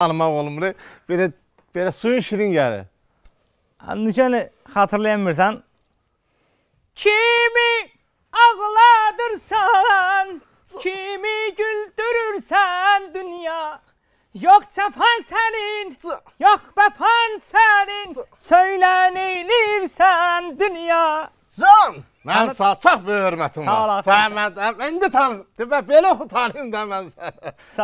Almaq olmur. Belə belə suyun şirin gəlir. Nişanı xatırlayamırsan. Kimi ağladırsan, kimi güldürürsən dünya. Yok çapan senin, yok bapan senin, söylenilirsen dünya. Can! Mən sağ, çox böyük hörmətim var. Sağ olasın. Sən mən, indi tanım, belə oxu tanıyım da mən səni.